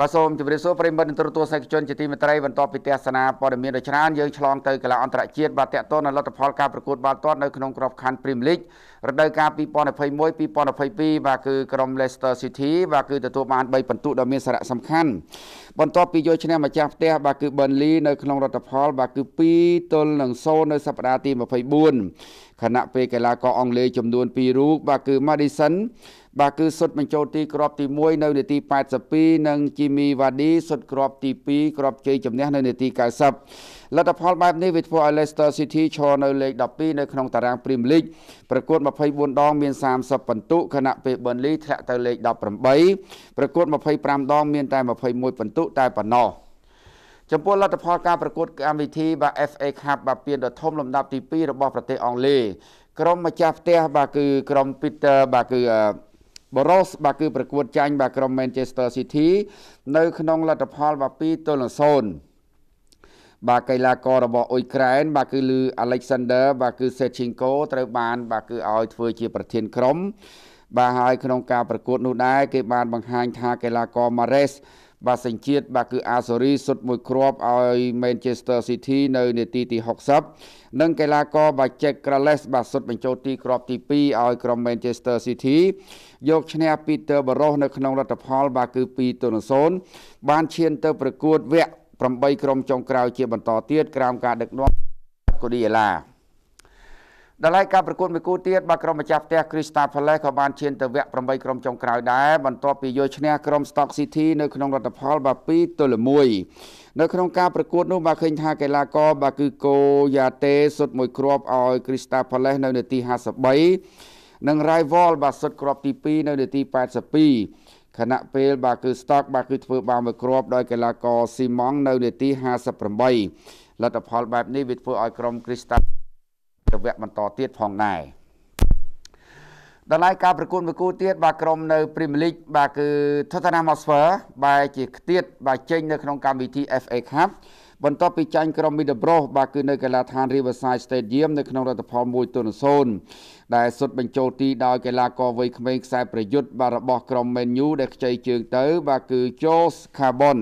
បាទសូមជម្រាបសួរប្រិមត្តនិងទទួលសាស្ត្រជនជាទីមេត្រីបន្ទាប់ពីទេសនាព័ត៌មានដ៏ច្រើនយើងឆ្លងទៅកីឡាអន្តរជាតិបាទតកតនលទ្ធផលការប្រកួតបាល់ទាត់នៅក្នុងក្របខ័ណ្ឌ Premier League រដូវកាល2021 2022បាទគឺក្រុម Leicester City បាទគឺទទួលបាន3ពិន្ទុដ៏មានសារៈសំខាន់បន្ទាប់ពីយកឈ្នះម្ចាស់ផ្ទះបាទគឺ Burnley នៅក្នុងលទ្ធផល បាទគឺ2ទល់នឹង0នៅសប្តាហ៍ទី24ខណៈពេលកីឡាករអង់គ្លេសចំនួន2រូបបាទគឺ Madison បាទគឺសុទ្ធបញ្ចូលទី ក្របទី1នៅនាទី82និងជីមីវ៉ាឌីសុទ្ធក្របទី2ក្របជ័យជំនះនៅនាទី90លទ្ធផលបែបនេះវាធ្វើឲ្យ Leicester City ឈរនៅលេខ12នៅក្នុងតារាង Premier League ប្រកួត24ដងមាន30ពិន្ទុខណៈពេល Burnley ធ្លាក់ទៅលេខ18ប្រកួត25ដង មានតែ21ពិន្ទុតែប៉ុណ្ណោះចំពោះលទ្ធផលការប្រកួតកម្មវិធីបាទ FA Cup បាទពានដ៏ធំលំដាប់ទី2របស់ប្រទេសអង់គ្លេសក្រុមម្ចាស់ផ្ទះបាទគឺក្រុម Peter បាទគឺ Boros បាទគឺប្រកួតចាញ់បាទក្រុម Manchester City នៅក្នុងលទ្ធផលបាទ2ទល់នឹង0បាទកីឡាកររបស់អ៊ុយក្រែនបាទគឺលឺ Alexander បាទគឺ Sechenko ត្រូវបានបាទគឺឲ្យធ្វើជាប្រធានក្រុមបាទហើយក្នុងការប្រកួតនោះដែរគេបានបង្ហាញថាកីឡាករ Mares បាទសេចក្ដីបាទគឺអាសូរីសុទ្ធមួយគ្រាប់ឲ្យ Manchester City នៅនាទីទី60និងកីឡាករបាទ Jack Grealish បាទសុទ្ធបញ្ចូលទីគ្រាប់ទី2ឲ្យក្រុម Manchester City យកឈ្នះ Peter Barros នៅក្នុងលទ្ធផល បាទគឺ2ទៅ0បានឈានទៅប្រកួតវគ្គ8ក្រុមចុងក្រោយជាបន្តទៀតក្រោមការដឹកនាំកូឌីយ៉ាឡាដល់ហើយការប្រកួតមួយគូទៀតបាទក្រុមម្ចាស់ផ្ទះ Crystal Palace ក៏បានឈានទៅវគ្គ8ក្រុមចុងក្រោយដែរបន្ទាប់ពីយកឈ្នះក្រុម Stoke City នៅក្នុងលទ្ធផលបាទ2ទល់1នៅក្នុងការប្រកួតនោះបាទឃើញថាកីឡាករបាទគឺកូយ៉ាតេសុទ្ធមួយគ្រាប់ឲ្យ Crystal Palace នៅនាទី53និង Rival បាទសុទ្ធគ្រាប់ទី2នៅនាទី82ខណៈពេលបាទគឺ Stoke បាទគឺធ្វើបានមួយគ្រាប់ដោយកីឡាករ Simon នៅនាទី58លទ្ធផលបែបនេះវាធ្វើឲ្យក្រុម Crystal រវៈបន្តទៀតផងដែរដល់ហើយការប្រកួតមួយគូទៀតបាទក្រុមនៅ Premier League បាទគឺ Tottenham Hotspur បែរជាខ្ទៀតបាទចេញនៅក្នុងកម្មវិធី FA Cup បន្ទាប់ពីចាញ់ក្រុមមីដប្រុសបាទគឺនៅកីឡាដ្ឋាន Riverside Stadium នៅក្នុងលទ្ធផល1ទល់0ដែលសុទ្ធបញ្ចូលទីដោយកីឡាករវ័យក្មេងខ្សែប្រយុទ្ធបាទរបស់ក្រុម Man U ដែលខ្ចីជើងទៅបាទគឺ Jose Carbon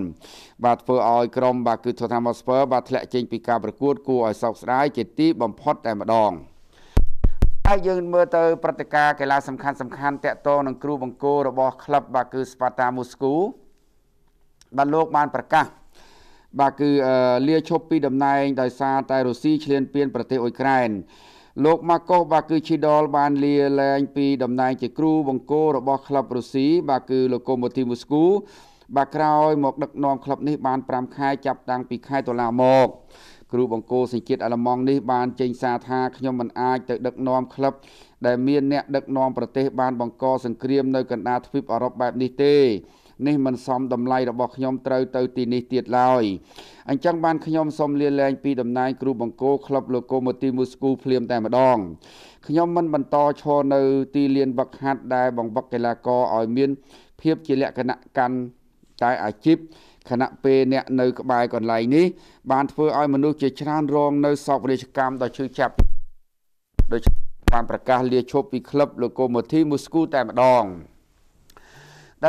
បាទធ្វើឲ្យក្រុមបាទគឺ Tottenham Hotspur បាទធ្លាក់ចេញពីការប្រកួតគួរឲ្យសោកស្ដាយជាទីបំផុតតែម្ដងហើយយើងមើលទៅព្រឹត្តិការណ៍កីឡាសំខាន់សំខាន់តាក់ទងនឹងគ្រូបង្គោលរបស់ក្លឹបបាទគឺ Sparta Moscow ដែលលោកបានប្រកាសបាទគឺលាឈប់ពីតំណែងដោយសារតែរុស្ស៊ីឈ្លានពាន ប្រទេសអ៊ុយក្រែនលោក Markov បាទគឺឈីដល បានលាលែងពីតំណែងជាគ្រូបង្គោលរបស់ក្លឹបរុស្ស៊ីបាទគឺលោកកូម៉ូទីមូស្គូ បាទក្រោយមកដឹកនាំក្លឹបនេះបាន5ខែចាប់តាំងពីខែតុលាមក គ្រូបង្គោលសញ្ជាតិអាល្លឺម៉ង់នេះបានចេញសារថាខ្ញុំមិនអាចទៅដឹកនាំក្លឹបដែលមានអ្នកដឹកនាំប្រទេស បានបង្កសង្គ្រាមនៅកណ្ដាលទ្វីបអឺរ៉ុបបែបនេះទេនេះមិនសមតម្លៃរបស់ខ្ញុំត្រូវទៅទីនេះទៀតឡើយអញ្ចឹងបានខ្ញុំសូមលាលែង ពីតំណែង គ្រូបង្គោលក្លឹបលោកូម៉ូទីមូស្គូភ្លាមតែម្ដងខ្ញុំមិនបន្តឈរនៅ ទីលានវឹកហាត់ដែលបង្វឹកកីឡាករឲ្យមាន ភាពជាលក្ខណៈកាន់តែអាជីពខណៈពេលអ្នក នៅ ក្បែរកន្លែងនេះ បានធ្វើឲ្យមនុស្សជាច្រើនរងនៅសោកនាដកម្មដ៏ឈឺចាប់ដោយបានប្រកាសលាឈប់ពីក្លឹបលោកូម៉ូទីមូស្គូតែម្ដង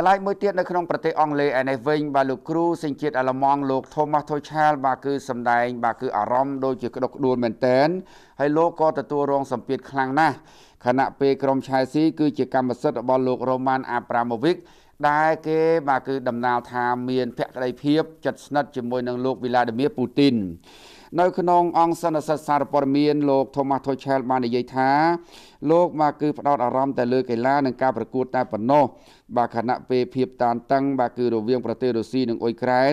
ដែលឡែកមួយទៀតនៅក្នុងប្រទេសអង់គ្លេសឯនេះវិញបាទលោកគ្រូសញ្ជាតិអាល្លឺម៉ង់លោក Thomas Tuchel បាទគឺសម្ដែងបាទគឺអារម្មណ៍ដូចជាក្តុកក្តួលមែនតែនហើយលោកក៏ទទួលរងសម្ពាធខ្លាំងណាស់ខណៈពេលក្រុម Chelsea គឺជាកម្មសិទ្ធិរបស់លោក Roman Abramovich ដែល គេ បាទគឺដំណាលថាមានភក្តីភាពជិតស្និទ្ធជាមួយនឹងលោក Vladimir Putin នៅក្នុងអង្គសន្និសិទសារព័ត៌មានលោក Thomas Tuchel បាននិយាយថាលោកមកគឺផ្ដោតអារម្មណ៍តែលើកីឡានិងការប្រកួតតែប៉ុណ្ណោះបាទខណៈពេលភាពតានតឹងបាទគឺរវាងប្រទេសរុស្ស៊ីនិងអ៊ុយក្រែន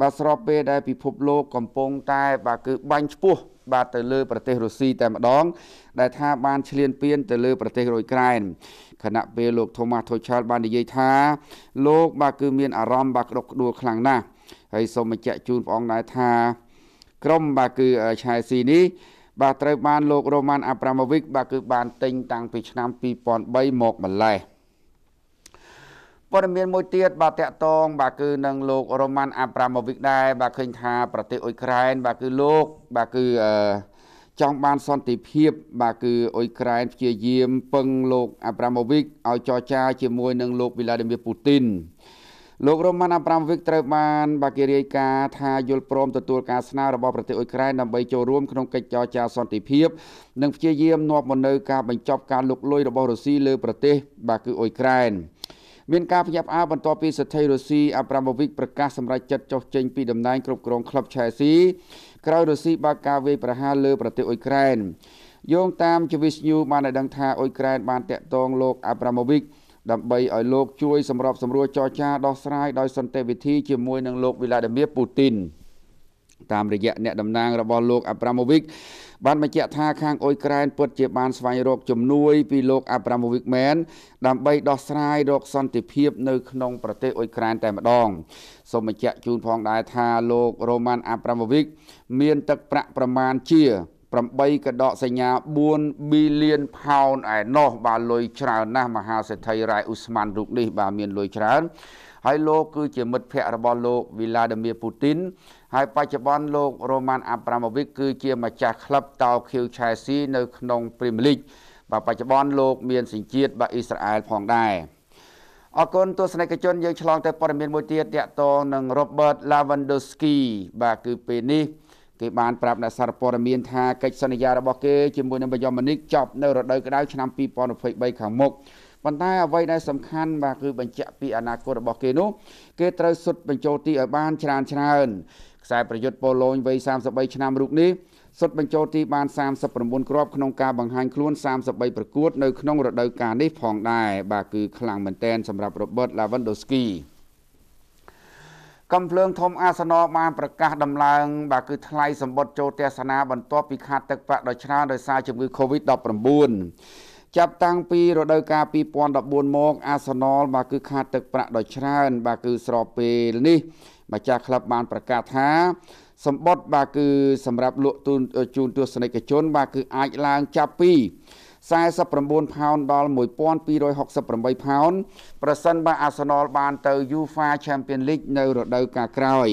បាទស្របពេលដែលពិភពលោកកំពុងតែ បាទគឺបាញ់ឈ្មោះ បាទទៅលើ ប្រទេសរុស្ស៊ីតែម្ដង ដែលថាបានឈ្លានពានទៅលើ ប្រទេសអ៊ុយក្រែនខណៈពេលលោក Thomas Tuchel បាននិយាយថាលោកបាទគឺមានអារម្មណ៍បាទក្តុកក្តួលខ្លាំងណាស់ហើយសូមបញ្ជាក់ជូនព្រះអង្គដែរថាក្រុមបាទគឺឆែស៊ីនេះបាទត្រូវបានលោករ៉ូម៉ាន់អាប់រ៉ាម៉ូវិកបាទគឺបានទិញតាំងពីឆ្នាំ2003មកម្លេះព័ត៌មានមួយទៀតបាទតកតងបាទគឺនឹងលោករ៉ូម៉ាន់អាប់រ៉ាម៉ូវិកដែរបាទឃើញថាប្រទេសអ៊ុយក្រែន បាទគឺលោក បាទគឺអឺចង់បានសន្តិភាព បាទគឺអ៊ុយក្រែនព្យាយាមពឹងលោកអាប់រ៉ាម៉ូវិកឲ្យចរចាជាមួយនឹងលោកវីឡាឌីមៀពូទីនលោករ៉ូម៉ាន់អាប្រាំវិកត្រូវបាន បាគីរាយការណ៍ថាយល់ព្រមទទួលការស្នើរបស់ប្រទេសអ៊ុយក្រែនដើម្បីចូលរួមក្នុងកិច្ចចរចាសន្តិភាព និងព្យាយាមនាំមកនូវការបញ្ចប់ការលុកលុយរបស់រុស្ស៊ីលើប្រទេសបាគឺអ៊ុយក្រែនមានការភ្ញាក់ផ្អើលបន្ទាប់ពីសេដ្ឋីរុស្ស៊ីអាប្រាម៉ូវិកប្រកាសសម្រេចចិត្តចុះចេញពីតំណែងគ្រប់គ្រងក្លឹបឆែស៊ីក្រោយរុស្ស៊ីបើកការវាយប្រហារលើប្រទេសអ៊ុយក្រែនយោងតាមជាវិស្ញូបានឲ្យដឹងថាអ៊ុយក្រែនបានតាក់ទងលោកអាប្រាម៉ូវិកដើម្បីឲ្យលោកជួយសម្របសម្រួលចរចាដោះស្រាយដោយសន្តិវិធីជាមួយនឹងលោកវីឡាឌីមៀពូទីនតាមរយៈអ្នកតំណាងរបស់លោកអាប់រ៉ាម៉ូវិកបានបញ្ជាក់ថាខាងអ៊ុយក្រែនពិតជា បានស្វែងរកជំនួយពីលោកអាប់រ៉ាម៉ូវិកមែនដើម្បីដោះស្រាយរកសន្តិភាព នៅក្នុង ប្រទេសអ៊ុយក្រែន តែម្ដងសូមបញ្ជាក់ជូនផងដែរថាលោករ៉ូម៉ាន់អាប់រ៉ាម៉ូវិកមាន ទឹកប្រាក់ប្រមាណជា8កដកសញ្ញា4 billion pound ឯណោះបាទលុយច្រើនណាស់មហាសេដ្ឋីរ៉ៃអ៊ូស្មានរូបនេះ បាទមានលុយច្រើន ហើយលោកគឺជាមិត្តភ័ក្តិរបស់លោកវីឡាឌីមៀពូទីនហើយបច្ចុប្បន្នលោករ៉ូម៉ាន់អាប្រាម៉ូវិចគឺជាម្ចាស់ក្លឹបតោឃីវឆែស៊ីនៅក្នុងព្រីមៀរលីកបាទបច្ចុប្បន្នលោកមានសញ្ជាតិបាទអ៊ីស្រាអែលផងដែរអរគុណទស្សនិកជនយើងឆ្លងទៅព័ត៌មានមួយទៀតតកតងនឹង Robert Lewandowski បាទគឺពេលនេះគេបានប្រាប់អ្នកសារព័ត៌មានថាកិច្ចសន្យារបស់គេជាមួយនឹងបយមនិកចប់នៅរដូវក្តៅឆ្នាំ2023ខាងមុខប៉ុន្តែអ្វីដែលសំខាន់បាទគឺបញ្ជាក់ពីអនាគតរបស់គេនោះគេត្រូវសុទ្ធបញ្ចូលទីឲ្យបានច្រើនច្រើនខ្សែប្រយុទ្ធប៉ូឡូញវ័យ33ឆ្នាំរូបនេះសុទ្ធបញ្ចូលទីបាន39គ្រាប់ក្នុងការបង្ហាញខ្លួន33ប្រកួតនៅ ក្នុងរដូវកាលនេះផងដែរបាទគឺខ្លាំងមែនទែនសម្រាប់ Robert Lewandowski កំភ្លើងធំអាសនបានប្រកាសដំឡើងបាទគឺថ្លៃសម្បត្តិចូលទស្សនាបន្ទាប់ពីខាតទឹកប្រាក់ដោយច្រើនដោយសារជំងឺ Covid-19 ចាប់តាំងពីរដូវកាល2014មកអាសនលបាទគឺខាតទឹកប្រាក់ដ៏ច្រើនបាទគឺស្របពេលនេះម្ចាស់ក្លឹបបានប្រកាសថាសម្បត្តិបាទគឺសម្រាប់លក់ជូនទស្សនិកជនបាទគឺអាចឡើងចាប់ពី49ផោនដល់1268ផោនប្រសិនបើ Arsenal បានទៅ UEFA Champions League នៅរដូវកាលក្រោយ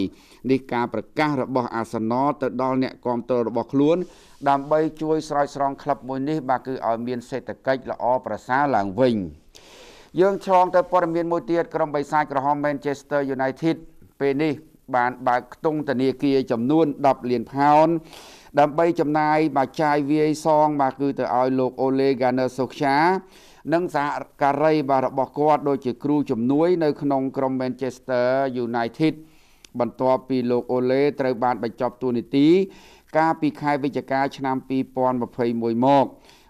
នេះការប្រកាសរបស់ Arsenal ទៅដល់អ្នកគាំទ្ររបស់ខ្លួនដើម្បីជួយស្រោចស្រង់ក្លឹបមួយនេះបាទគឺឲ្យមានសេដ្ឋកិច្ចល្អប្រសើរឡើងវិញយើងឆ្លងទៅព័ត៌មានមួយទៀតក្រុមបិសាចក្រហម Manchester United ពេលនេះ បានបើកខ្ទង់ធនាគារចំនួន10លានផោនដើម្បីចំណាយមកចាយវាយសងបាទគឺទៅឲ្យលោកអូលេហ្គាណឺសូខ្យានិងសហការី បាទរបស់គាត់ដូចជាគ្រូជំនួយ នៅក្នុងក្រុម Manchester United បន្ទាប់ពីលោកអូលេត្រូវបានបញ្ចប់ទូនីតិកាលពីខែវិច្ឆិកាឆ្នាំ2021មក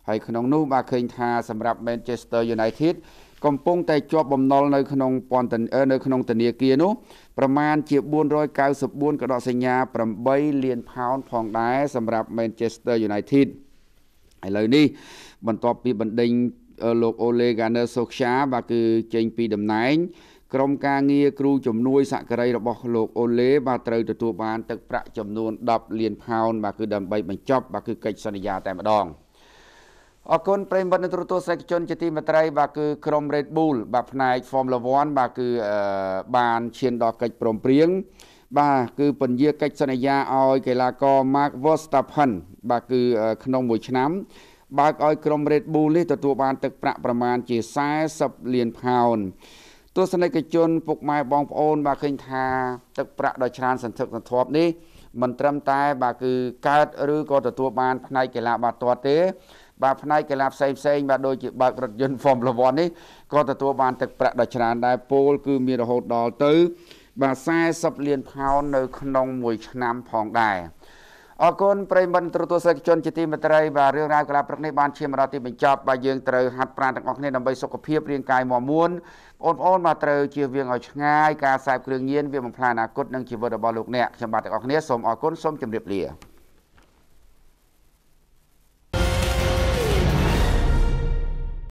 ហើយក្នុងនោះបាទឃើញថាសម្រាប់ Manchester United កំពុងតែជាប់បំណុលនៅក្នុងពន្ធនៅក្នុងធនាគារនោះប្រមាណជា494កដកសញ្ញា8លានផោនផងដែរសម្រាប់ Manchester United ឥឡូវនេះបន្ទាប់ពីបណ្ដេញលោក Ole Gunnar Solskjaer បាទគឺចេញពីតំណែងក្រមការងារគ្រូជំនួយសក្តិរបស់លោកអូឡេបាទត្រូវទទួលបាន ទឹកប្រាក់ចំនួន10លានផោនបាទគឺដើម្បីបញ្ចប់បាទគឺកិច្ចសន្យាតែម្ដង។អរគុណប្រិមវត្តនៅទូរទស្សន៍ស្រីជនជាទីមេត្រីបាទគឺក្រុម Red Bull បាទផ្នែក Formula 1បាទគឺបានឈានដល់កិច្ចព្រមព្រៀងបាទគឺពន្យាកិច្ចសន្យាឲ្យកីឡាករ Mark Verstappen បាទគឺក្នុងមួយឆ្នាំបើកឲ្យក្រុម Red Bull នេះទទួលបានទឹកប្រាក់ប្រមាណជា40លានផោនទស្សនិកជនពុកម៉ែបងប្អូនបាទឃើញថាទឹកប្រាក់ដ៏ច្រើនសន្ធឹកសន្ធាប់នេះមិនត្រឹមតែបាទគឺកើតឬក៏ទទួលបានផ្នែកកីឡាបាល់ទាត់ទេបាទផ្នែកកីឡាផ្សេងផ្សេងបាទដូចជាបើករថយន្ត Formula 1នេះក៏ទទួលបានទឹកប្រាក់ដ៏ច្រើនដែរពលគឺមានរហូតដល់ទៅ បាទ40លានផោននៅក្នុងមួយឆ្នាំផងដែរអរគុណប្រិមត្តទ្រទស្សនិកជនជាទីមេត្រីបាទរឿងរ៉ាវកីឡាព្រឹកនេះបានឈានមកដល់ទីបញ្ចប់បាទយើងត្រូវហាត់ប្រាណទាំងអស់គ្នាដើម្បីសុខភាពរាងកាយមាំមួនបងប្អូនបាទត្រូវជៀសវាងឲ្យឆ្ងាយការសេពគ្រឿងញៀនវាបំផ្លាញអនាគតនិងជីវិតរបស់លោកអ្នកខ្ញុំបាទទាំងអស់គ្នាសូមអរគុណសូមជម្រាបលា